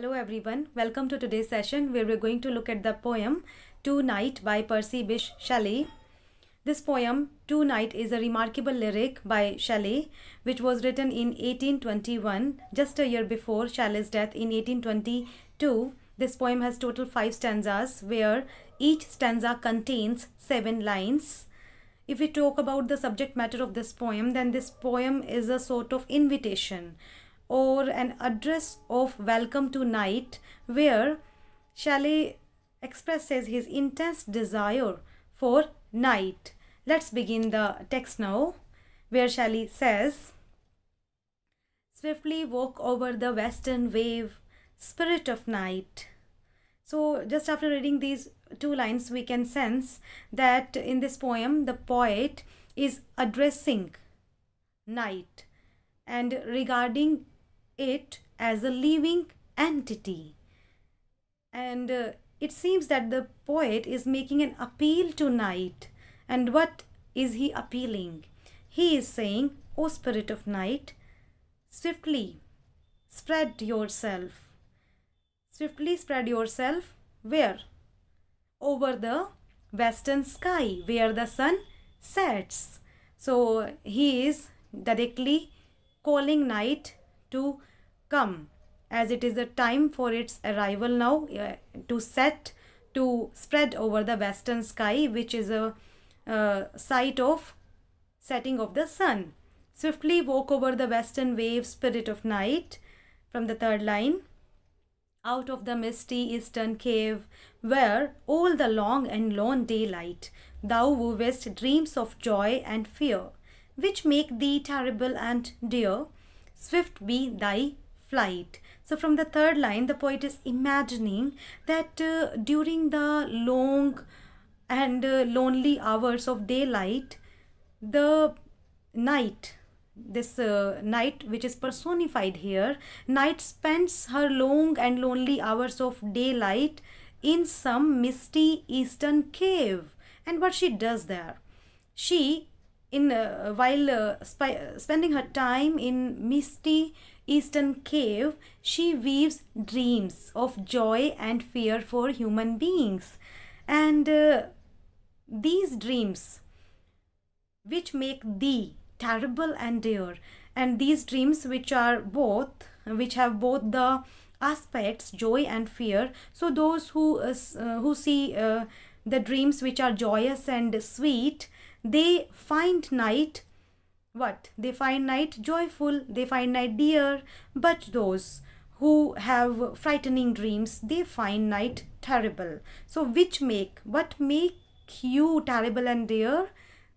Hello everyone, welcome to today's session where we're going to look at the poem Two Night by Percy Bysshe Shelley. This poem, Two Night, is a remarkable lyric by Shelley which was written in 1821, just a year before Shelley's death in 1822. This poem has total five stanzas where each stanza contains seven lines. If we talk about the subject matter of this poem, then this poem is a sort of invitation or an address of Welcome to Night, where Shelley expresses his intense desire for night. Let's begin the text now, where Shelley says, Swiftly walk over the western wave, spirit of night. So, just after reading these two lines, we can sense that in this poem, the poet is addressing night and regarding it as a living entity. And uh, it seems that the poet is making an appeal to night. And what is he appealing? He is saying, O spirit of night, swiftly spread yourself. Swiftly spread yourself where? Over the western sky, where the sun sets. So he is directly calling night to come as it is the time for its arrival now uh, to set to spread over the western sky which is a uh, site of setting of the sun swiftly woke over the western wave spirit of night from the third line out of the misty eastern cave where all the long and lone daylight thou wovest dreams of joy and fear which make thee terrible and dear swift be thy flight. So, from the third line, the poet is imagining that uh, during the long and uh, lonely hours of daylight, the night, this uh, night which is personified here, night spends her long and lonely hours of daylight in some misty eastern cave. And what she does there? She, in uh, while uh, sp spending her time in misty eastern cave, she weaves dreams of joy and fear for human beings. And uh, these dreams, which make thee terrible and dear, and these dreams, which are both, which have both the aspects joy and fear so those who uh, uh who see uh, the dreams which are joyous and sweet they find night what? They find night joyful, they find night dear, but those who have frightening dreams, they find night terrible. So which make, what make you terrible and dear?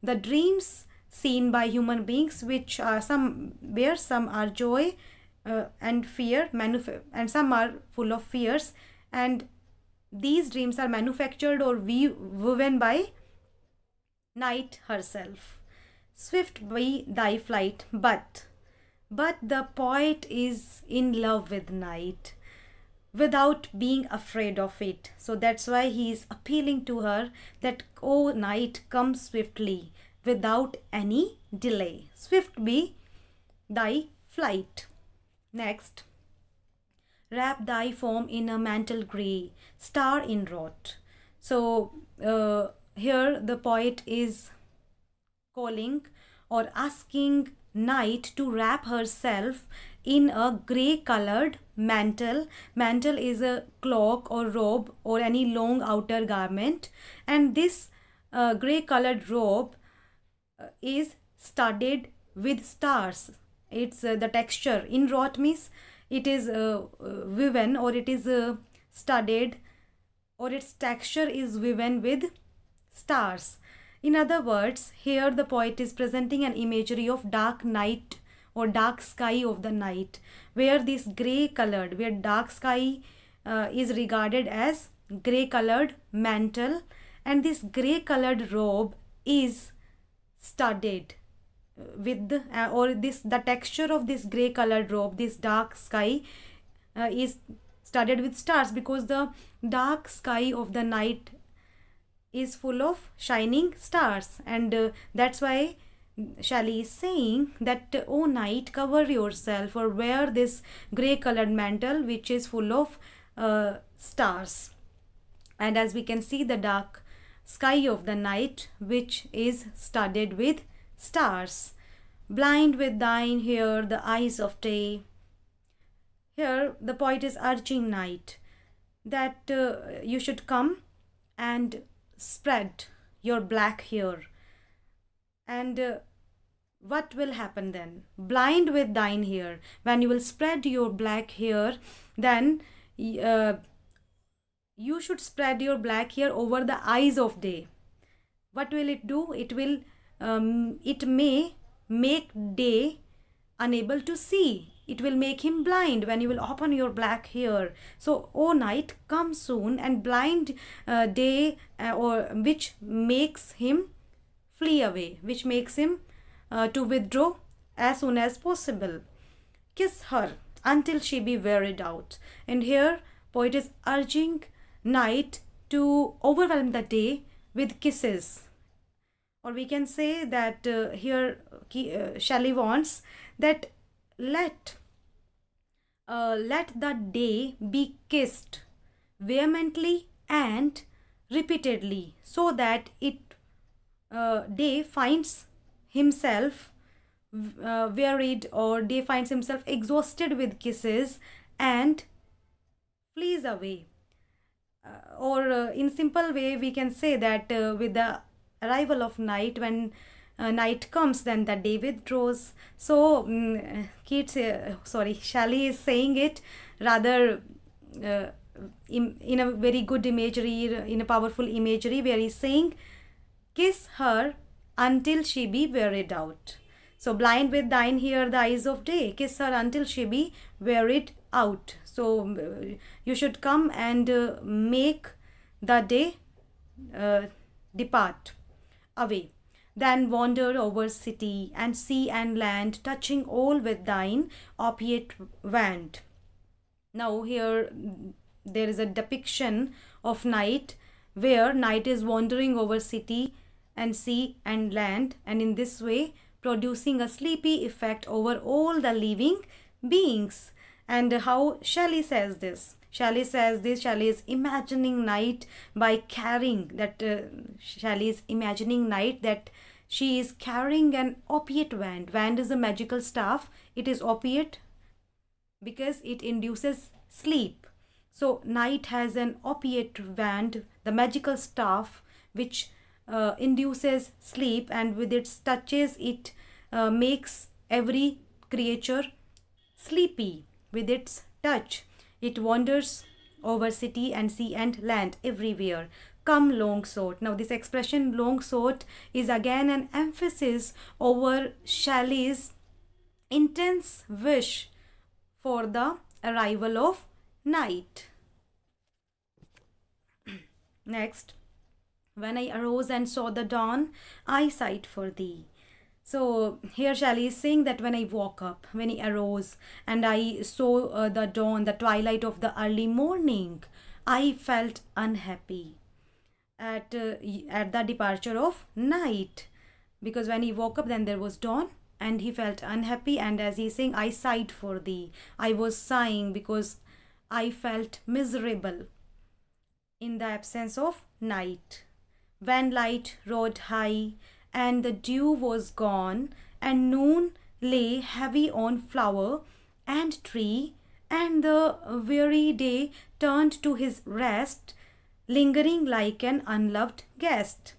The dreams seen by human beings which are some where some are joy uh, and fear and some are full of fears and these dreams are manufactured or woven by night herself swift be thy flight, but, but the poet is in love with night without being afraid of it. So that's why he is appealing to her that, oh night, come swiftly without any delay. Swift be thy flight. Next, wrap thy form in a mantle grey, star in rot So uh, here the poet is calling or asking knight to wrap herself in a grey colored mantle mantle is a cloak or robe or any long outer garment and this uh, grey colored robe uh, is studded with stars it's uh, the texture in rot means it is uh, uh woven or it is uh, studded or its texture is woven with stars in other words, here the poet is presenting an imagery of dark night or dark sky of the night, where this grey colored, where dark sky uh, is regarded as grey colored mantle, and this grey colored robe is studded with the, uh, or this the texture of this grey colored robe, this dark sky uh, is studded with stars because the dark sky of the night is full of shining stars and uh, that's why Shali is saying that oh night cover yourself or wear this grey colored mantle which is full of uh, stars and as we can see the dark sky of the night which is studded with stars blind with thine here the eyes of day here the poet is urging night that uh, you should come and spread your black hair and uh, what will happen then blind with thine hair when you will spread your black hair then uh, you should spread your black hair over the eyes of day what will it do it will um, it may make day unable to see it will make him blind when you will open your black hair so o night come soon and blind uh, day uh, or which makes him flee away which makes him uh, to withdraw as soon as possible kiss her until she be wearied out and here poet is urging night to overwhelm the day with kisses or we can say that uh, here uh, Shelley wants that let uh, let the day be kissed vehemently and repeatedly so that it uh, day finds himself uh, wearied or day finds himself exhausted with kisses and flees away uh, or uh, in simple way we can say that uh, with the arrival of night when uh, night comes, then the day withdraws. So um, Keats, uh, sorry, Shelley is saying it rather uh, in, in a very good imagery, in a powerful imagery, where he's saying, "Kiss her until she be wearied out." So blind with thine here the eyes of day, kiss her until she be wearied out. So uh, you should come and uh, make the day depart away than wander over city and sea and land, touching all with thine opiate wand. Now, here there is a depiction of night where night is wandering over city and sea and land, and in this way producing a sleepy effect over all the living beings. And how Shelley says this Shelly says this. Shelly is imagining night by carrying that. Uh, is imagining night that she is carrying an opiate wand. Wand is a magical staff. It is opiate because it induces sleep. So night has an opiate wand, the magical staff, which uh, induces sleep, and with its touches, it uh, makes every creature sleepy with its touch. It wanders over city and sea and land everywhere. Come long sought. Now this expression long sought is again an emphasis over Shelley's intense wish for the arrival of night. Next, when I arose and saw the dawn, I sighed for thee. So here Shelley is saying that when I woke up, when I arose and I saw uh, the dawn, the twilight of the early morning, I felt unhappy at, uh, at the departure of night. Because when he woke up, then there was dawn and he felt unhappy. And as he saying, I sighed for thee. I was sighing because I felt miserable in the absence of night. When light rode high and the dew was gone, and noon lay heavy on flower and tree, and the weary day turned to his rest, lingering like an unloved guest.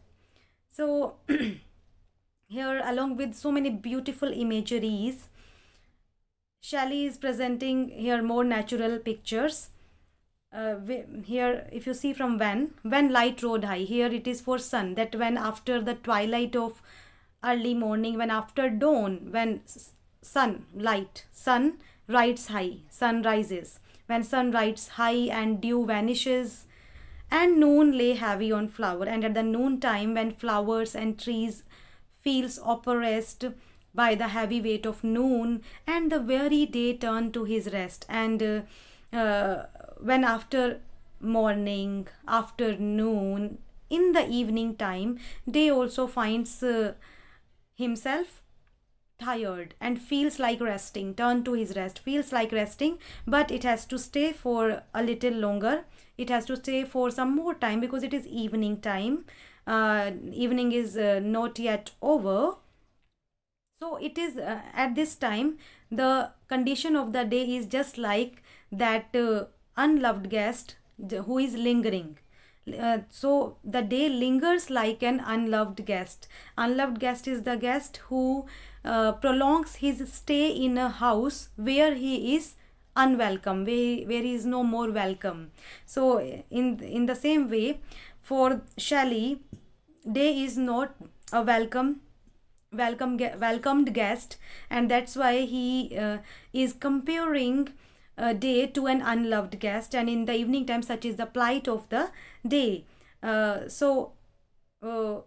So, here, along with so many beautiful imageries, Shelley is presenting here more natural pictures uh, here if you see from when when light rode high here it is for sun that when after the twilight of early morning when after dawn when sun light sun rides high sun rises when sun rides high and dew vanishes and noon lay heavy on flower and at the noon time when flowers and trees feels oppressed by the heavy weight of noon and the weary day turned to his rest and uh, uh, when after morning, afternoon, in the evening time, they also finds uh, himself tired and feels like resting, turn to his rest, feels like resting, but it has to stay for a little longer. It has to stay for some more time because it is evening time. Uh, evening is uh, not yet over. So it is uh, at this time the condition of the day is just like that uh, unloved guest who is lingering. Uh, so the day lingers like an unloved guest. Unloved guest is the guest who uh, prolongs his stay in a house where he is unwelcome, where, where he is no more welcome. So in, in the same way, for Shelley, day is not a welcome welcome welcomed guest and that's why he uh, is comparing uh, day to an unloved guest and in the evening time such is the plight of the day uh, so uh,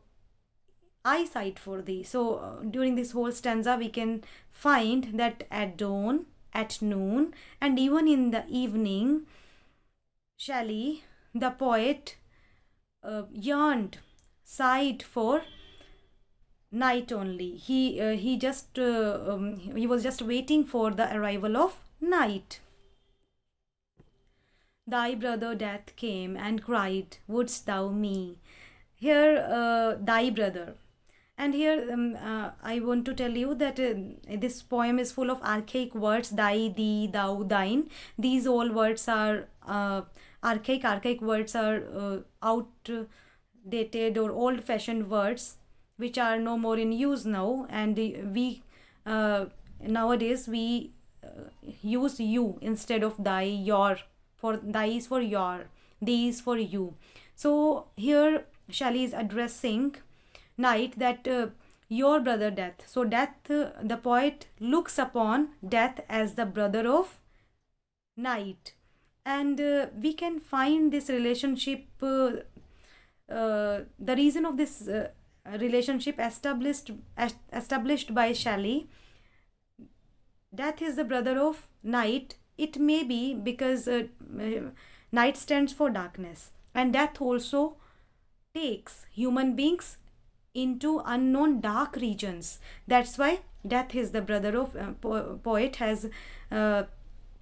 for thee so uh, during this whole stanza we can find that at dawn at noon and even in the evening shelley the poet uh, yearned sighed for night only he uh, he just um, he was just waiting for the arrival of night thy brother death came and cried, Wouldst thou me? Here, uh, thy brother. And here, um, uh, I want to tell you that uh, this poem is full of archaic words thy, thee, thou, thine. These all words are uh, archaic. Archaic words are uh, outdated or old fashioned words which are no more in use now. And we uh, nowadays we use you instead of thy, your for thy is for your, they is for you. So here shelly is addressing Knight that uh, your brother death. So death, uh, the poet looks upon death as the brother of Knight. And uh, we can find this relationship, uh, uh, the reason of this uh, relationship established established by Shelley. Death is the brother of Knight it may be because uh, uh, night stands for darkness, and death also takes human beings into unknown dark regions. That's why death is the brother of uh, po poet has uh,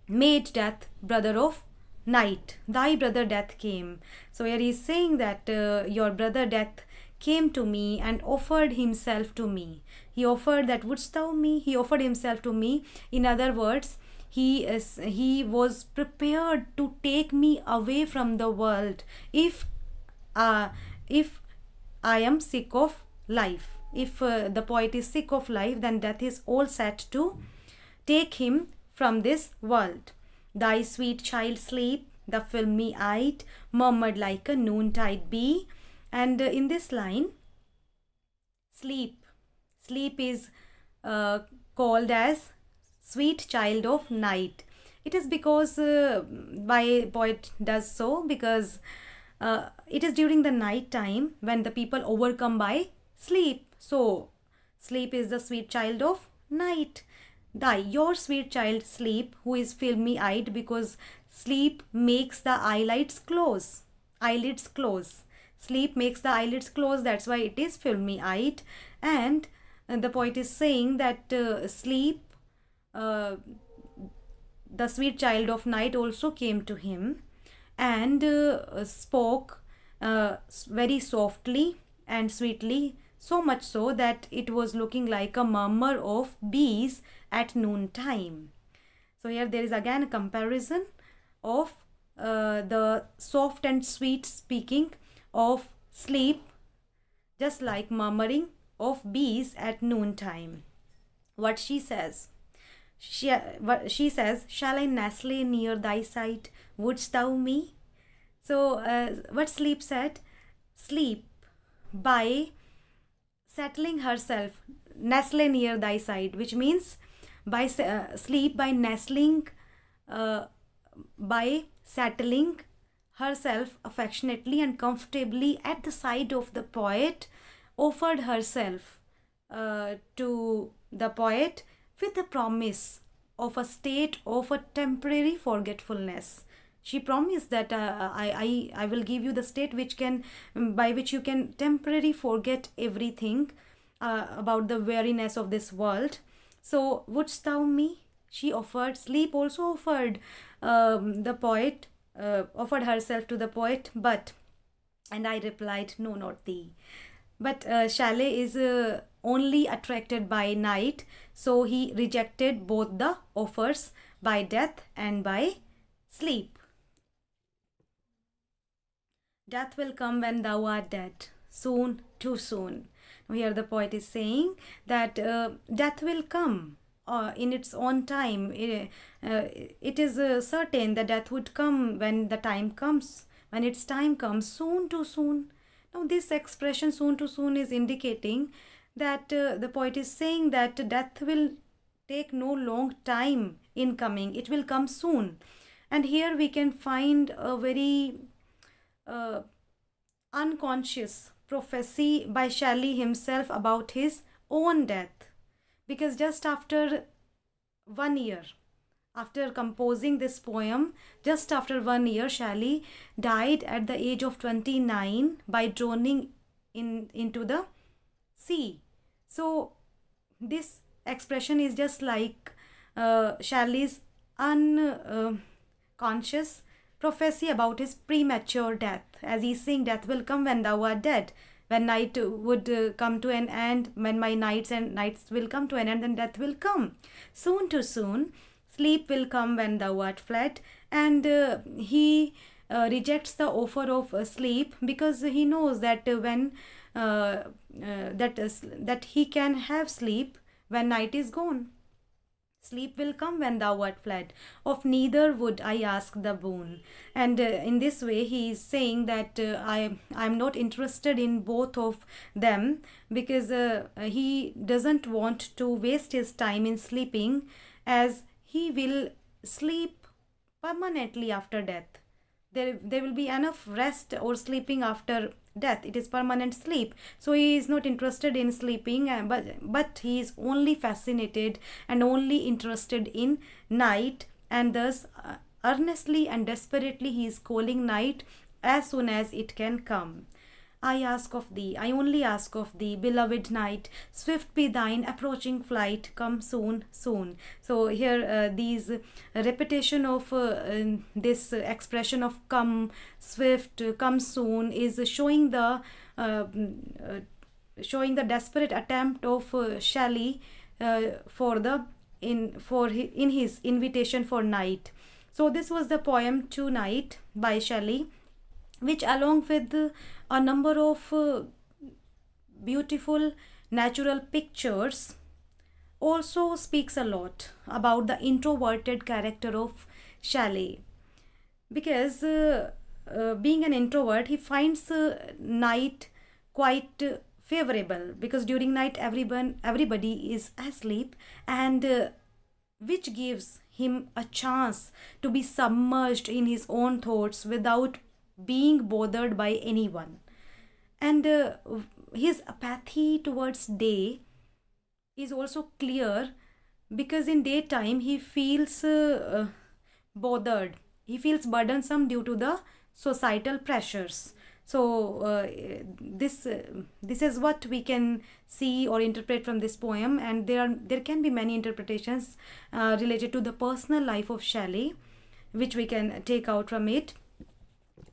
made death brother of night. Thy brother death came. So here he's saying that uh, your brother death came to me and offered himself to me. He offered that wouldst thou me? He offered himself to me. In other words, he is he was prepared to take me away from the world if uh, if i am sick of life if uh, the poet is sick of life then death is all set to take him from this world thy sweet child sleep the filmy eyed murmured like a noontide bee and uh, in this line sleep sleep is uh, called as sweet child of night. It is because uh, why poet does so because uh, it is during the night time when the people overcome by sleep. So sleep is the sweet child of night. Thy your sweet child sleep who is filmy eyed because sleep makes the eyelids close. Eyelids close. Sleep makes the eyelids close. That's why it is filmy eyed. And uh, the poet is saying that uh, sleep uh, the sweet child of night also came to him and uh, spoke uh, very softly and sweetly so much so that it was looking like a murmur of bees at noon time so here there is again a comparison of uh, the soft and sweet speaking of sleep just like murmuring of bees at noon time what she says she, uh, she says, Shall I nestle near thy side? Wouldst thou me? So, uh, what sleep said? Sleep by settling herself, nestle near thy side, which means by uh, sleep, by nestling, uh, by settling herself affectionately and comfortably at the side of the poet, offered herself uh, to the poet with a promise of a state of a temporary forgetfulness she promised that uh, I, I i will give you the state which can mm, by which you can temporarily forget everything uh, about the weariness of this world so wouldst thou me she offered sleep also offered um, the poet uh, offered herself to the poet but and i replied no not thee but uh, chalet is a uh, only attracted by night, so he rejected both the offers by death and by sleep. Death will come when thou art dead, soon, too soon. Here the poet is saying that uh, death will come uh, in its own time. It, uh, it is uh, certain that death would come when the time comes, when its time comes, soon, too soon. Now, this expression soon, too soon is indicating that uh, the poet is saying that death will take no long time in coming it will come soon and here we can find a very uh, unconscious prophecy by shelley himself about his own death because just after one year after composing this poem just after one year shelley died at the age of 29 by drowning in into the see so this expression is just like uh, Shelley's unconscious uh, prophecy about his premature death as he's saying death will come when thou art dead when night would uh, come to an end when my nights and nights will come to an end then death will come soon too soon sleep will come when thou art fled and uh, he uh, rejects the offer of uh, sleep because he knows that when uh, uh, that uh, that he can have sleep when night is gone. Sleep will come when thou art fled. Of neither would I ask the boon. And uh, in this way, he is saying that uh, I I'm not interested in both of them because uh, he doesn't want to waste his time in sleeping, as he will sleep permanently after death. There there will be enough rest or sleeping after death it is permanent sleep so he is not interested in sleeping uh, but but he is only fascinated and only interested in night and thus uh, earnestly and desperately he is calling night as soon as it can come I ask of thee, I only ask of thee, beloved night, swift be thine approaching flight, come soon, soon. So here uh, these repetition of uh, um, this expression of come swift, come soon is showing the uh, uh, showing the desperate attempt of uh, Shelley for the in for in his invitation for night. So this was the poem Tonight by Shelley which along with a number of uh, beautiful natural pictures also speaks a lot about the introverted character of Chalet because uh, uh, being an introvert he finds uh, night quite favorable because during night everyone everybody is asleep and uh, which gives him a chance to be submerged in his own thoughts without being bothered by anyone. And uh, his apathy towards day is also clear because in daytime he feels uh, uh bothered. He feels burdensome due to the societal pressures. So uh, this uh, this is what we can see or interpret from this poem, and there are there can be many interpretations uh, related to the personal life of Shelley, which we can take out from it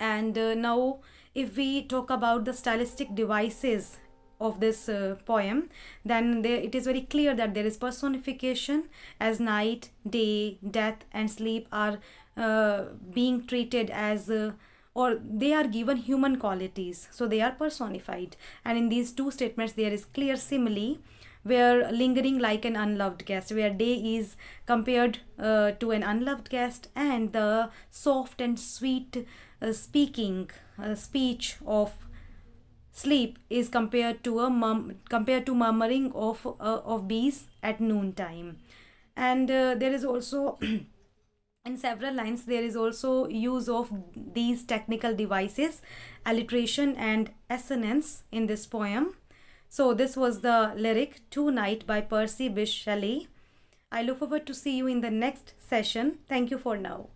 and uh, now if we talk about the stylistic devices of this uh, poem then there, it is very clear that there is personification as night day death and sleep are uh, being treated as uh, or they are given human qualities so they are personified and in these two statements there is clear simile where lingering like an unloved guest, where day is compared uh, to an unloved guest, and the soft and sweet uh, speaking uh, speech of sleep is compared to a mum compared to murmuring of uh, of bees at noontime, and uh, there is also. in several lines there is also use of these technical devices alliteration and assonance in this poem so this was the lyric Night" by Percy Bysshe Shelley. I look forward to see you in the next session. Thank you for now.